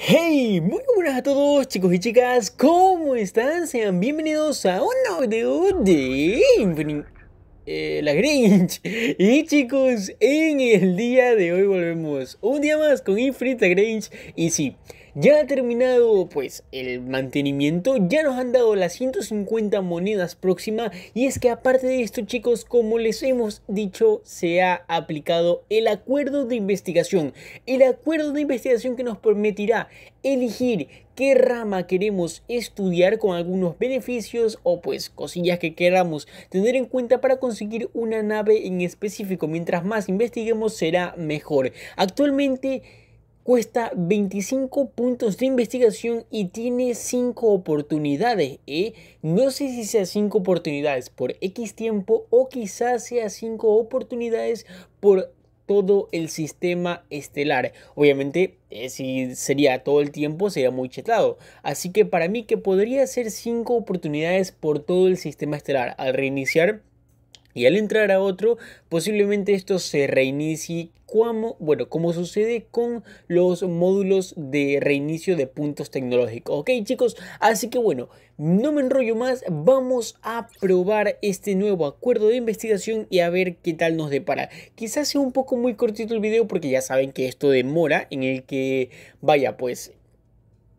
Hey, muy buenas a todos chicos y chicas, ¿cómo están? Sean bienvenidos a un nuevo video de eh, La Grinch Y chicos, en el día de hoy volvemos un día más con Infinite La Grinch Y sí, ya ha terminado pues el mantenimiento, ya nos han dado las 150 monedas próxima y es que aparte de esto chicos, como les hemos dicho, se ha aplicado el acuerdo de investigación. El acuerdo de investigación que nos permitirá elegir qué rama queremos estudiar con algunos beneficios o pues cosillas que queramos tener en cuenta para conseguir una nave en específico. Mientras más investiguemos será mejor. Actualmente cuesta 25 puntos de investigación y tiene 5 oportunidades. ¿eh? No sé si sea 5 oportunidades por X tiempo o quizás sea 5 oportunidades por todo el sistema estelar. Obviamente, eh, si sería todo el tiempo, sería muy chetado. Así que para mí que podría ser 5 oportunidades por todo el sistema estelar. Al reiniciar, y al entrar a otro, posiblemente esto se reinicie como, bueno, como sucede con los módulos de reinicio de puntos tecnológicos. Ok chicos, así que bueno, no me enrollo más, vamos a probar este nuevo acuerdo de investigación y a ver qué tal nos depara. Quizás sea un poco muy cortito el video porque ya saben que esto demora en el que, vaya pues,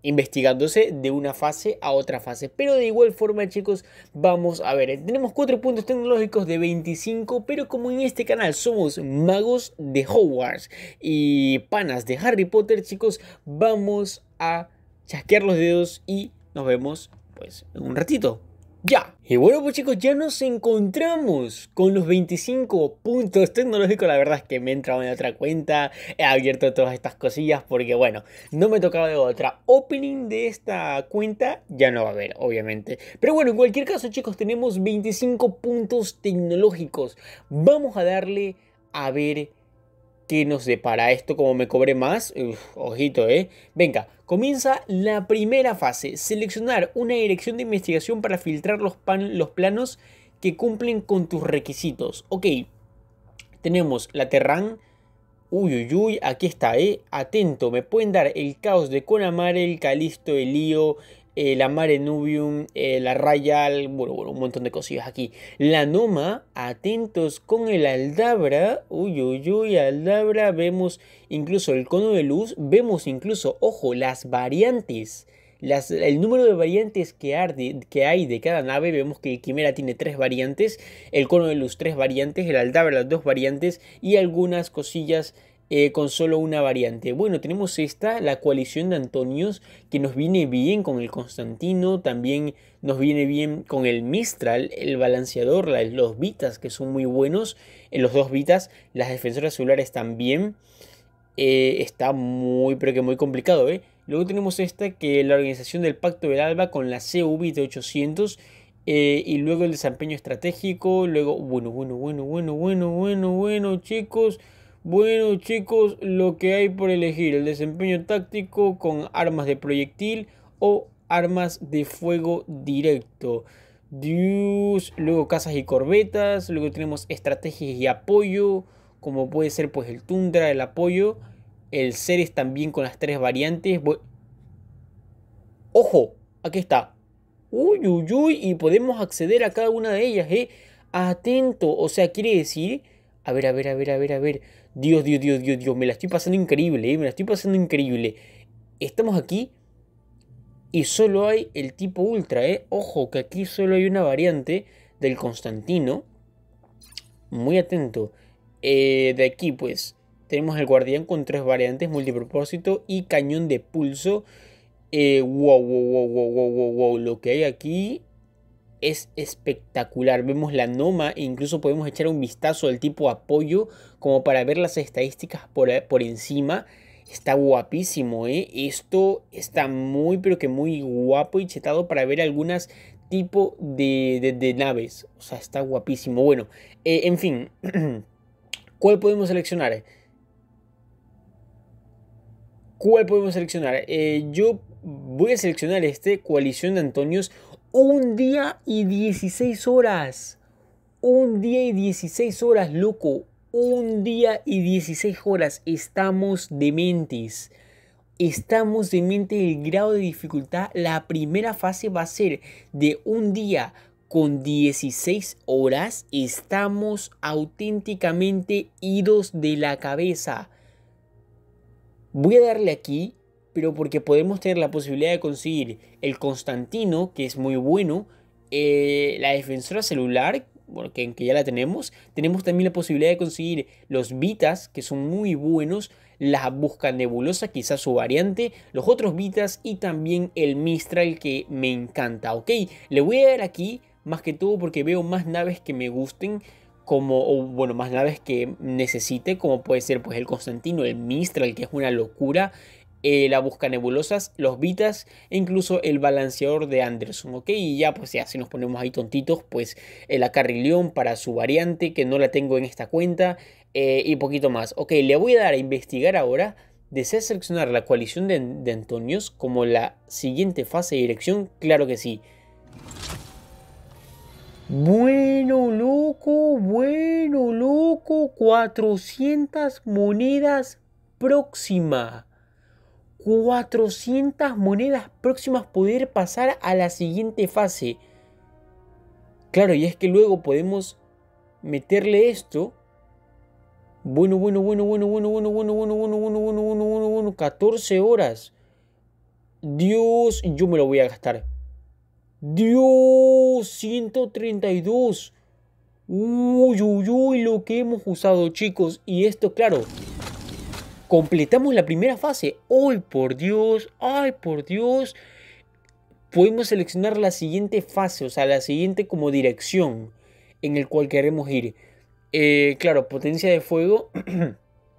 investigándose de una fase a otra fase. Pero de igual forma, chicos, vamos a ver. Tenemos cuatro puntos tecnológicos de 25, pero como en este canal somos magos de Hogwarts y panas de Harry Potter, chicos, vamos a chasquear los dedos y nos vemos pues en un ratito. Ya. Y bueno, pues chicos, ya nos encontramos con los 25 puntos tecnológicos. La verdad es que me he entrado en otra cuenta, he abierto todas estas cosillas porque, bueno, no me tocaba de otra. Opening de esta cuenta ya no va a haber, obviamente. Pero bueno, en cualquier caso, chicos, tenemos 25 puntos tecnológicos. Vamos a darle a ver ¿Qué nos depara esto? como me cobre más? ojito, ¿eh? Venga, comienza la primera fase. Seleccionar una dirección de investigación para filtrar los, los planos que cumplen con tus requisitos. Ok, tenemos la Terran. Uy, uy, uy, aquí está, ¿eh? Atento, me pueden dar el caos de Conamar, el Calisto, el Lío, eh, la Mare Nubium, eh, la Rayal, bueno, bueno, un montón de cosillas aquí. La Noma, atentos con el Aldabra, uy, uy, uy, Aldabra, vemos incluso el cono de luz, vemos incluso, ojo, las variantes. el número de variantes que, que, hay de cada nave, vemos que Quimera tiene tres variantes, el cono de luz tres variantes, el Aldabra las dos variantes y algunas cosillas eh, con solo una variante. Bueno, tenemos esta, la coalición de Antonios, que nos viene bien con el Constantino, también nos viene bien con el Mistral, el balanceador, los Vitas, que son muy buenos. En los dos Vitas, las defensoras celulares también. Eh, está muy, pero que muy complicado, ¿eh? Luego tenemos esta, que la organización del Pacto del Alba con la CV de 800 eh, y luego el desempeño estratégico. Luego, bueno, bueno, bueno, bueno, bueno, bueno, bueno, chicos. Bueno chicos, lo que hay por elegir, el desempeño táctico con armas de proyectil o armas de fuego directo. Dios, luego casas y corbetas, luego tenemos estrategias y apoyo, como puede ser pues el tundra, el apoyo, el Ceres también con las tres variantes. ¡Ojo! Aquí está. Uy, uy, uy, y podemos acceder a cada una de ellas, ¿eh? Atento, o sea, quiere decir... A ver, a ver, a ver, a ver, a ver. Dios, Dios, Dios, Dios, Dios, me la estoy pasando increíble, eh, me la estoy pasando increíble. Estamos aquí y solo hay el tipo ultra, eh. Ojo, que aquí solo hay una variante del Constantino. Muy atento. Eh, de aquí, pues, tenemos el guardián con tres variantes, multipropósito y cañón de pulso. Eh, wow, wow, wow, wow, wow, wow, wow, lo que hay aquí es espectacular. Vemos la Noma e incluso podemos echar un vistazo al tipo apoyo como para ver las estadísticas por, eh, por encima. Está guapísimo, ¿eh? Esto está muy, pero que muy guapo y chetado para ver algunas tipo de, naves. O sea, está guapísimo. Bueno, eh, en fin, ¿cuál podemos seleccionar? ¿Cuál podemos seleccionar? yo voy a seleccionar este, Coalición de Antonios un día y 16 horas. Un día y 16 horas, loco. Un día y 16 horas. Estamos dementes. Estamos dementes. El grado de dificultad, la primera fase va a ser de un día con 16 horas. Estamos auténticamente idos de la cabeza. Voy a darle aquí pero porque podemos tener la posibilidad de conseguir el Constantino, que es muy bueno, eh, la defensora celular, porque que ya la tenemos, tenemos también la posibilidad de conseguir los Vitas, que son muy buenos, la Busca Nebulosa, quizás su variante, los otros Vitas y también el Mistral, que me encanta, ¿ok? Le voy a dar aquí, más que todo porque veo más naves que me gusten, como, o bueno, más naves que necesite, como puede ser pues el Constantino, el Mistral, que es una locura, eh, la busca nebulosas, los Vitas e incluso el balanceador de Anderson, ¿ok? Y ya, pues ya, si nos ponemos ahí tontitos, pues el carrilión para su variante, que no la tengo en esta cuenta, eh, y poquito más. Ok, le voy a dar a investigar ahora. ¿Desea seleccionar la coalición de, de Antonios como la siguiente fase de dirección? Claro que sí. Bueno, loco, bueno, loco, 400 monedas próxima. 400 monedas próximas poder pasar a la siguiente fase. Claro, y es que luego podemos meterle esto. Bueno, bueno, bueno, bueno, bueno, bueno, bueno, bueno, bueno, bueno, bueno, bueno, bueno, bueno, 14 horas. Dios, yo me lo voy a gastar. Dios, 132. Uy, uy, uy, lo que hemos usado, chicos. Y esto, claro, Completamos la primera fase. ¡Ay, por Dios! ¡Ay, por Dios! Podemos seleccionar la siguiente fase, o sea, la siguiente como dirección en el cual queremos ir. Eh, claro, potencia de fuego.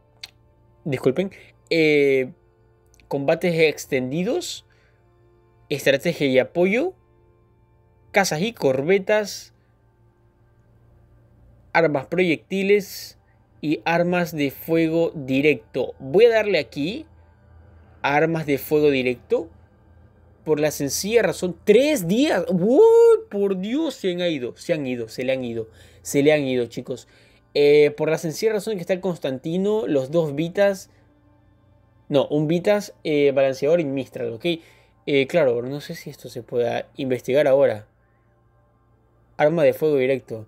disculpen. Eh, combates extendidos. Estrategia y apoyo. Casas y corbetas. Armas proyectiles y armas de fuego directo. Voy a darle aquí armas de fuego directo por la sencilla razón. Tres días. ¡Uy! Por Dios, se han ido. Se han ido, se le han ido. Se le han ido, chicos. Eh, por la sencilla razón que está el Constantino, los dos Vitas. No, un Vitas eh, balanceador y Mistral, ¿ok? Eh, claro, no sé si esto se pueda investigar ahora. Arma de fuego directo.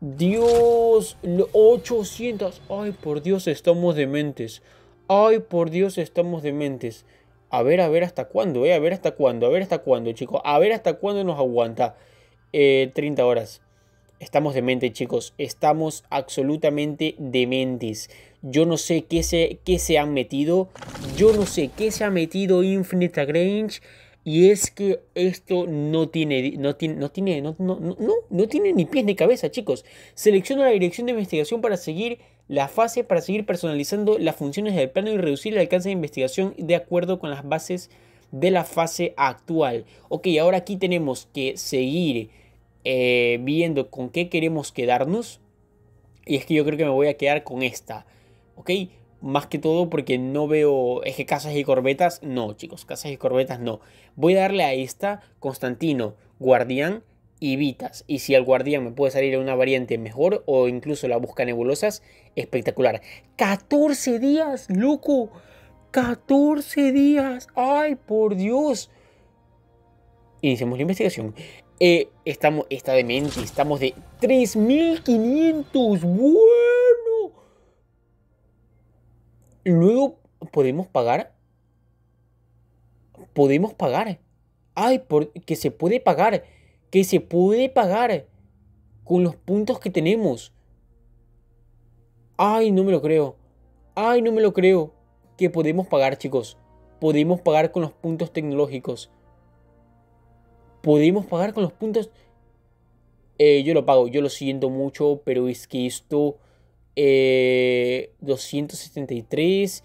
Dios, 800. Ay, por Dios, estamos dementes. Ay, por Dios, estamos dementes. A ver, a ver hasta cuándo, eh. A ver hasta cuándo, a ver hasta cuándo, chicos. A ver hasta cuándo nos aguanta. Eh, 30 horas. Estamos dementes, chicos. Estamos absolutamente dementes. Yo no sé qué se, qué se han metido. Yo no sé qué se ha metido Infinite Grange y es que esto no tiene, no tiene, no tiene, ni pies ni cabeza, chicos. Selecciono la dirección de investigación para seguir la fase, para seguir personalizando las funciones del plano y reducir el alcance de investigación de acuerdo con las bases de la fase actual. Ok, ahora aquí tenemos que seguir eh, viendo con qué queremos quedarnos. Y es que yo creo que me voy a quedar con esta. Ok, más que todo porque no veo, es casas y corbetas, no chicos, casas y corbetas no. Voy a darle a esta Constantino, Guardián y Vitas. Y si al Guardián me puede salir una variante mejor o incluso la busca nebulosas, espectacular. 14 días, loco. 14 días. Ay, por Dios. Iniciamos la investigación. Eh, estamos, está demente, estamos de 3.500. ¡Wow! Luego podemos pagar. Podemos pagar. Ay, que se puede pagar. Que se puede pagar con los puntos que tenemos. Ay, no me lo creo. Ay, no me lo creo. Que podemos pagar, chicos. Podemos pagar con los puntos tecnológicos. Podemos pagar con los puntos... Eh, yo lo pago, yo lo siento mucho, pero es que esto 273. Eh,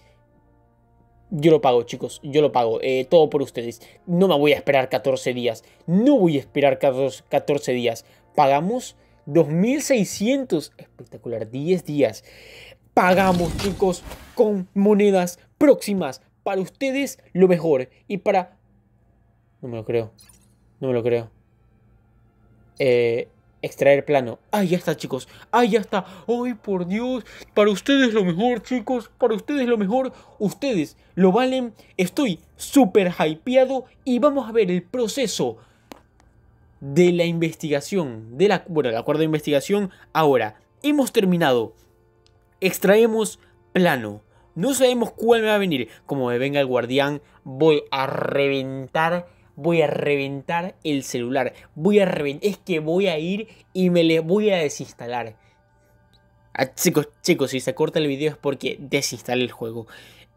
yo lo pago, chicos, yo lo pago, eh, todo por ustedes. No me voy a esperar 14 días, no voy a esperar 14 días. Pagamos 2.600, espectacular, 10 días. Pagamos, chicos, con monedas próximas. Para ustedes, lo mejor. Y para... No me lo creo, no me lo creo. Eh, extraer plano. Ahí ya está, chicos. Ahí ya está. Ay, por Dios. Para ustedes lo mejor, chicos. Para ustedes lo mejor. Ustedes lo valen. Estoy súper hypeado. Y vamos a ver el proceso de la investigación. De la, bueno, el acuerdo de investigación. Ahora, hemos terminado. Extraemos plano. No sabemos cuál me va a venir. Como me venga el guardián, voy a reventar voy a reventar el celular, voy a reventar, es que voy a ir y me le voy a desinstalar. Ah, chicos, chicos, si se corta el video es porque desinstalé el juego.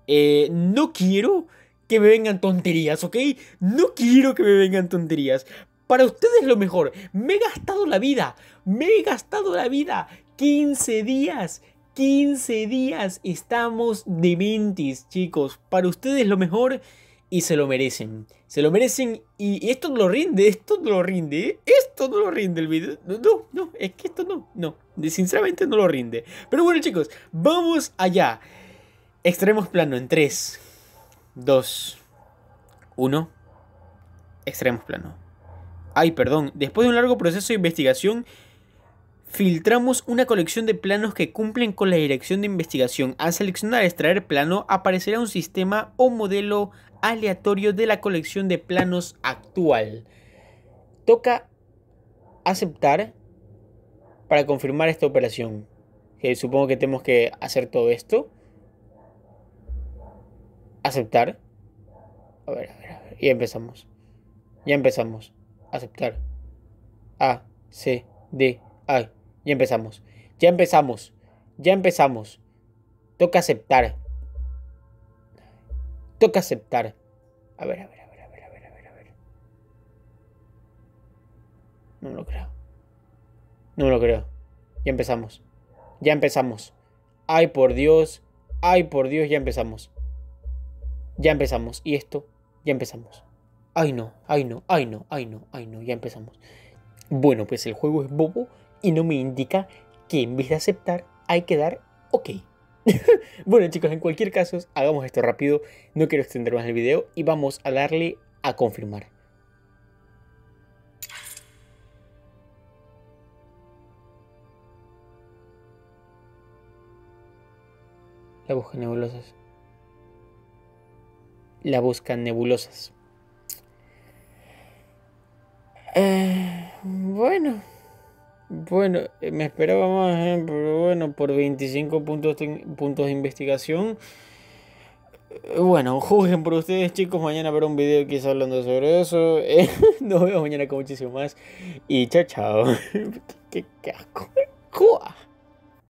Eh, no quiero que me vengan tonterías, ¿ok? No quiero que me vengan tonterías. Para ustedes lo mejor. Me he gastado la vida. Me he gastado la vida. 15 días. 15 días. Estamos de dementes, chicos. Para ustedes lo mejor y se lo merecen. Se lo merecen y, esto no lo rinde, esto no lo rinde, ¿eh? esto no lo rinde el video. No, no, es que esto no, no, sinceramente no lo rinde. Pero bueno chicos, vamos allá. Extremos plano en 3, 2, 1. Extremos plano. Ay, perdón, después de un largo proceso de investigación, filtramos una colección de planos que cumplen con la dirección de investigación. Al seleccionar extraer plano, aparecerá un sistema o modelo aleatorio de la colección de planos actual. Toca aceptar para confirmar esta operación. Que eh, supongo que tenemos que hacer todo esto. Aceptar. A ver, a ver, a ver. empezamos. Ya empezamos. Aceptar. A, C, D, A. Ya empezamos. Ya empezamos. Ya empezamos. Toca aceptar toca aceptar. A ver, a ver, a ver, a ver, a ver, a ver, No lo creo. No lo creo. Ya empezamos. Ya empezamos. Ay, por Dios. Ay, por Dios, ya empezamos. Ya empezamos. Y esto, ya empezamos. Ay, no, ay, no, ay, no, ay, no, ay, no, ya empezamos. Bueno, pues el juego es bobo y no me indica que en vez de aceptar hay que dar ok. bueno chicos, en cualquier caso, hagamos esto rápido, no quiero extender más el video y vamos a darle a confirmar. La busca nebulosas. La busca nebulosas. Eh, bueno. Bueno, eh, me esperaba más, ¿eh? pero bueno, por 25 puntos, de investigación. Eh, bueno, juzguen por ustedes, chicos. Mañana habrá un video quizá hablando sobre eso. nos vemos mañana con muchísimo más. Y chao, chao. qué, qué